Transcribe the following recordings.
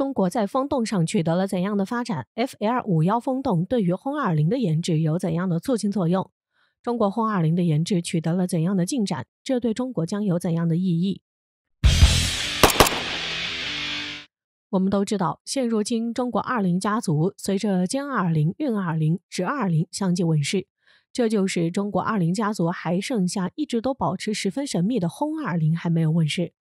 中国在风洞上取得了怎样的发展？FL 五幺风洞对于轰二零的研制有怎样的促进作用？中国轰二零的研制取得了怎样的进展？这对中国将有怎样的意义？我们都知道，现如今中国二零家族随着歼二零、运二零、直二零相继问世，这就是中国二零家族还剩下一直都保持十分神秘的轰二零还没有问世。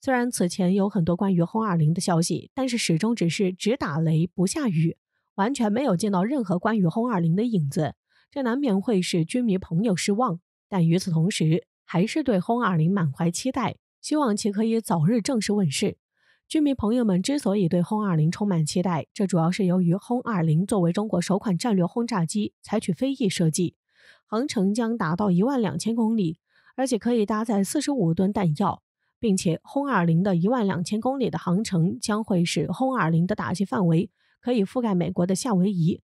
虽然此前有很多关于轰二零的消息，但是始终只是只打雷不下雨，完全没有见到任何关于轰二零的影子，这难免会使军迷朋友失望。但与此同时，还是对轰二零满怀期待，希望其可以早日正式问世。军迷朋友们之所以对轰二零充满期待，这主要是由于轰二零作为中国首款战略轰炸机，采取飞翼设计，航程将达到一万两千公里，而且可以搭载四十五吨弹药。并且轰二零的一万两千公里的航程将会使轰二零的打击范围可以覆盖美国的夏威夷，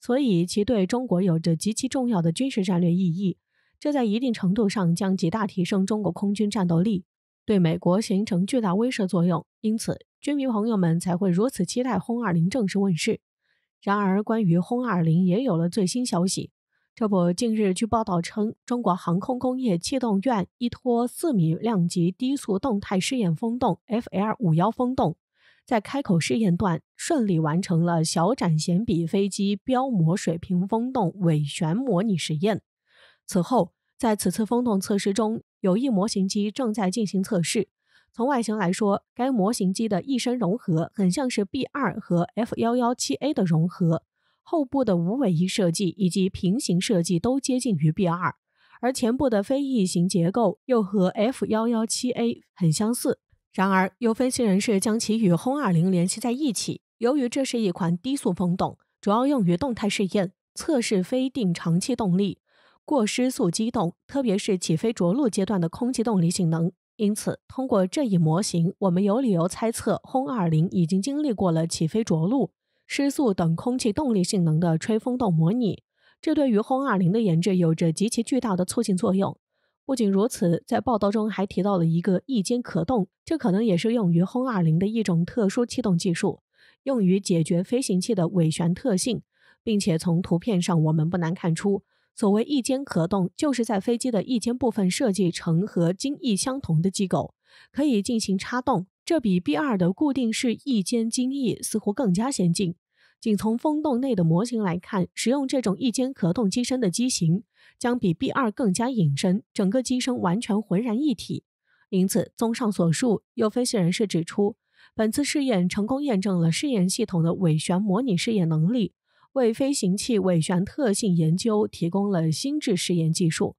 所以其对中国有着极其重要的军事战略意义。这在一定程度上将极大提升中国空军战斗力，对美国形成巨大威慑作用。因此，军迷朋友们才会如此期待轰二零正式问世。然而，关于轰二零也有了最新消息。这不，近日据报道称，中国航空工业气动院依托四米量级低速动态试验风洞 FL 五幺风洞，在开口试验段顺利完成了小展弦比飞机标模水平风洞尾旋模拟实验。此后，在此次风洞测试中，有一模型机正在进行测试。从外形来说，该模型机的一身融合很像是 B 二和 F 幺幺七 A 的融合。后部的无尾翼设计以及平行设计都接近于 B 二，而前部的非翼型结构又和 F 幺幺七 A 很相似。然而，有分析人士将其与轰二零联系在一起。由于这是一款低速风洞，主要用于动态试验，测试非定长期动力、过失速机动，特别是起飞着陆阶段的空气动力性能。因此，通过这一模型，我们有理由猜测轰二零已经经历过了起飞着陆。失速等空气动力性能的吹风洞模拟，这对于轰二零的研制有着极其巨大的促进作用。不仅如此，在报道中还提到了一个翼尖可动，这可能也是用于轰二零的一种特殊气动技术，用于解决飞行器的尾旋特性。并且从图片上我们不难看出，所谓翼尖可动，就是在飞机的翼尖部分设计成和襟翼相同的机构。可以进行插动，这比 B 二的固定式翼尖襟翼似乎更加先进。仅从风洞内的模型来看，使用这种翼尖可动机身的机型将比 B 二更加隐身，整个机身完全浑然一体。因此，综上所述，有分析人士指出，本次试验成功验证了试验系统的尾旋模拟试验能力，为飞行器尾旋特性研究提供了新质试验技术，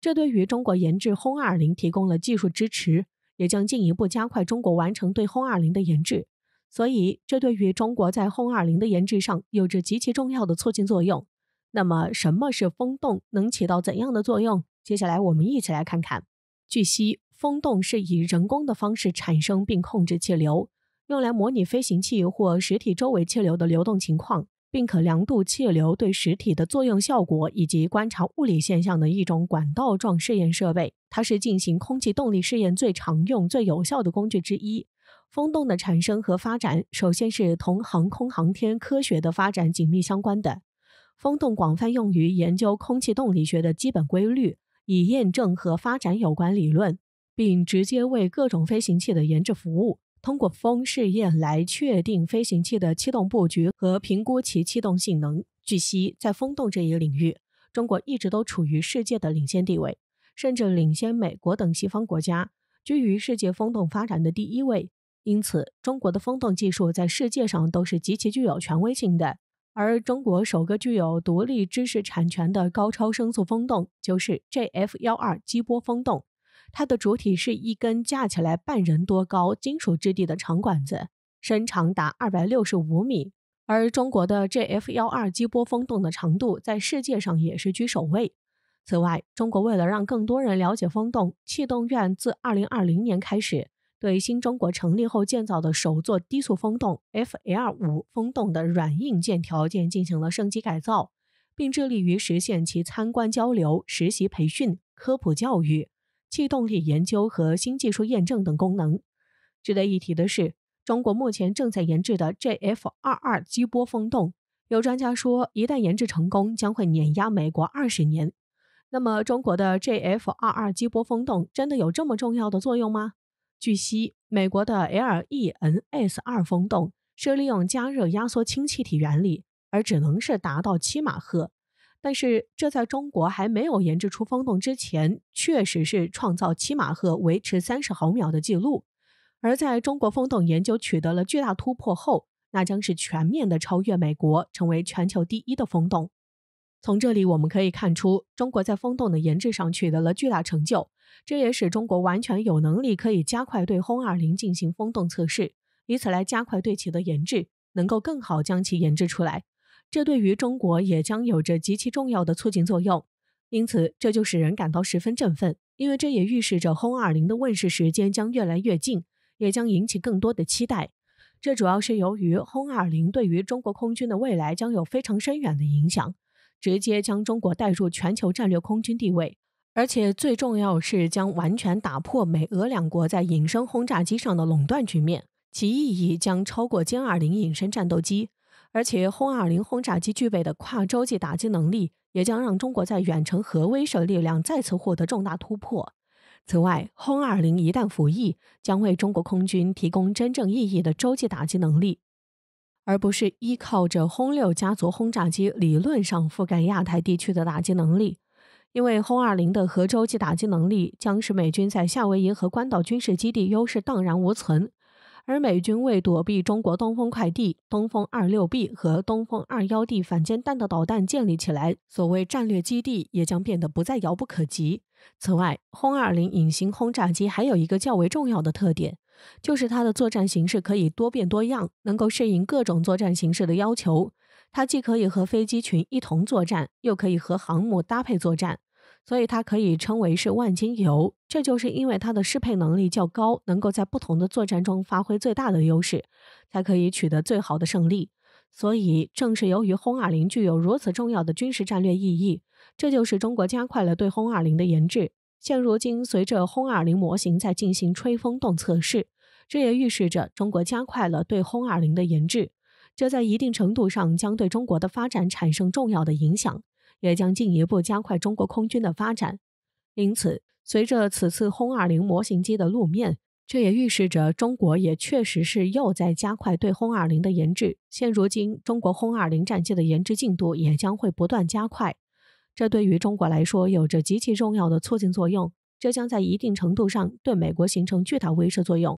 这对于中国研制轰二零提供了技术支持。也将进一步加快中国完成对轰二零的研制，所以这对于中国在轰二零的研制上有着极其重要的促进作用。那么，什么是风洞？能起到怎样的作用？接下来我们一起来看看。据悉，风洞是以人工的方式产生并控制气流，用来模拟飞行器或实体周围气流的流动情况，并可量度气流对实体的作用效果以及观察物理现象的一种管道状试验设备。它是进行空气动力试验最常用、最有效的工具之一。风洞的产生和发展，首先是同航空航天科学的发展紧密相关的。风洞广泛用于研究空气动力学的基本规律，以验证和发展有关理论，并直接为各种飞行器的研制服务。通过风试验来确定飞行器的气动布局和评估其气动性能。据悉，在风洞这一领域，中国一直都处于世界的领先地位。甚至领先美国等西方国家，居于世界风洞发展的第一位。因此，中国的风洞技术在世界上都是极其具有权威性的。而中国首个具有独立知识产权的高超声速风洞就是 JF- 幺二激波风洞，它的主体是一根架起来半人多高、金属质地的长管子，身长达二百六十五米。而中国的 JF- 幺二激波风洞的长度在世界上也是居首位。此外，中国为了让更多人了解风洞，气动院自二零二零年开始，对新中国成立后建造的首座低速风洞 FL 五风洞的软硬件条件进行了升级改造，并致力于实现其参观交流、实习培训、科普教育、气动力研究和新技术验证等功能。值得一提的是，中国目前正在研制的 JF 二二激波风洞，有专家说，一旦研制成功，将会碾压美国二十年。那么，中国的 JF22 激波风洞真的有这么重要的作用吗？据悉，美国的 LENS2 风洞是利用加热压缩氢气体原理，而只能是达到七马赫。但是，这在中国还没有研制出风洞之前，确实是创造七马赫维持三十毫秒的记录。而在中国风洞研究取得了巨大突破后，那将是全面的超越美国，成为全球第一的风洞。从这里我们可以看出，中国在风洞的研制上取得了巨大成就，这也使中国完全有能力可以加快对轰二零进行风洞测试，以此来加快对其的研制，能够更好将其研制出来。这对于中国也将有着极其重要的促进作用，因此这就使人感到十分振奋，因为这也预示着轰二零的问世时间将越来越近，也将引起更多的期待。这主要是由于轰二零对于中国空军的未来将有非常深远的影响。直接将中国带入全球战略空军地位，而且最重要是将完全打破美俄两国在隐身轰炸机上的垄断局面，其意义将超过歼 -20 隐身战斗机。而且轰 -20 轰炸机具备的跨洲际打击能力，也将让中国在远程核威慑力量再次获得重大突破。此外，轰 -20 一旦服役，将为中国空军提供真正意义的洲际打击能力。而不是依靠着轰六家族轰炸机理论上覆盖亚太地区的打击能力，因为轰二零的核洲际打击能力将使美军在夏威夷和关岛军事基地优势荡然无存。而美军为躲避中国东风快递、东风二六 B 和东风二幺 D 反舰弹道导弹建立起来所谓战略基地，也将变得不再遥不可及。此外，轰二零隐形轰炸机还有一个较为重要的特点。就是它的作战形式可以多变多样，能够适应各种作战形式的要求。它既可以和飞机群一同作战，又可以和航母搭配作战，所以它可以称为是万金油。这就是因为它的适配能力较高，能够在不同的作战中发挥最大的优势，才可以取得最好的胜利。所以，正是由于轰二零具有如此重要的军事战略意义，这就是中国加快了对轰二零的研制。现如今，随着轰二零模型在进行吹风洞测试，这也预示着中国加快了对轰二零的研制，这在一定程度上将对中国的发展产生重要的影响，也将进一步加快中国空军的发展。因此，随着此次轰二零模型机的露面，这也预示着中国也确实是又在加快对轰二零的研制。现如今，中国轰二零战机的研制进度也将会不断加快。这对于中国来说有着极其重要的促进作用，这将在一定程度上对美国形成巨大威慑作用。